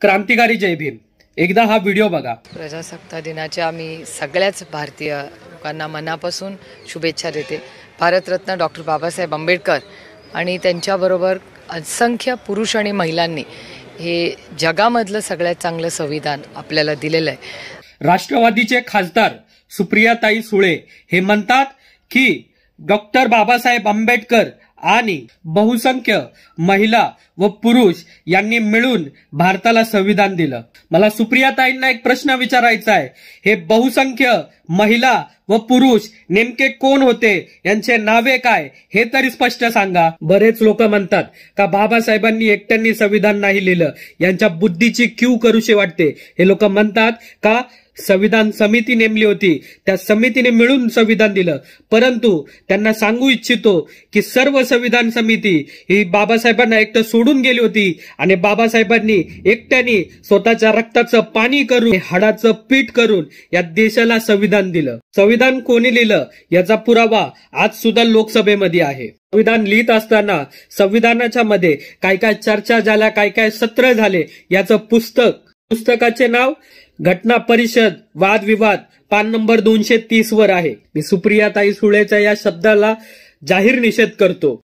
क्रांतिकारी जय भीम एकदा हा व्हिडिओ बघा प्रजासत्ता दिनाच्या आम्ही सगळ्याच भारतीय लोकांना मनापासून शुभेच्छा देते भारतरत्न डॉक्टर बाबासाहेब आंबेडकर आणि त्यांच्याबरोबर असंख्य पुरुष आणि महिलांनी हे जगामधलं सगळ्यात चांगलं संविधान आपल्याला दिलेलं आहे राष्ट्रवादीचे खासदार सुप्रियाताई सुळे हे म्हणतात की डॉक्टर बाबासाहेब आंबेडकर आणि बहुसंख्य महिला व पुरुष यांनी मिळून भारताला संविधान दिलं मला सुप्रिया ताईंना एक प्रश्न विचारायचा आहे हे बहुसंख्य महिला व पुरुष नेमके कोण होते यांचे नावे काय हे तरी स्पष्ट सांगा बरेच लोक म्हणतात का बाबासाहेबांनी एकट्यांनी संविधान नाही लिहिलं यांच्या बुद्धीची क्यू करूशी वाटते हे लोक म्हणतात का संविधान समिती नेमली होती त्या समितीने मिळून संविधान दिलं परंतु त्यांना सांगू इच्छितो की सर्व संविधान समिती ही बाबासाहेबांना एकटं सोडून गेली होती आणि बाबासाहेबांनी एकट्याने स्वतःच्या रक्ताचं पाणी करून हाडाचं पीठ करून या देशाला संविधान दिलं संविधान कोणी लिहिलं याचा पुरावा आज सुद्धा लोकसभेमध्ये आहे संविधान लिहित असताना संविधानाच्या मध्ये काय काय चर्चा झाल्या काय काय सत्र झाले याचं पुस्तक पुस्तकाचे नाव घटना परिषद वादविवाद पान नंबर दोनशे तीस वर आहे मी सुप्रिया ताई सुळेच्या या शब्दाला जाहीर निषेध करतो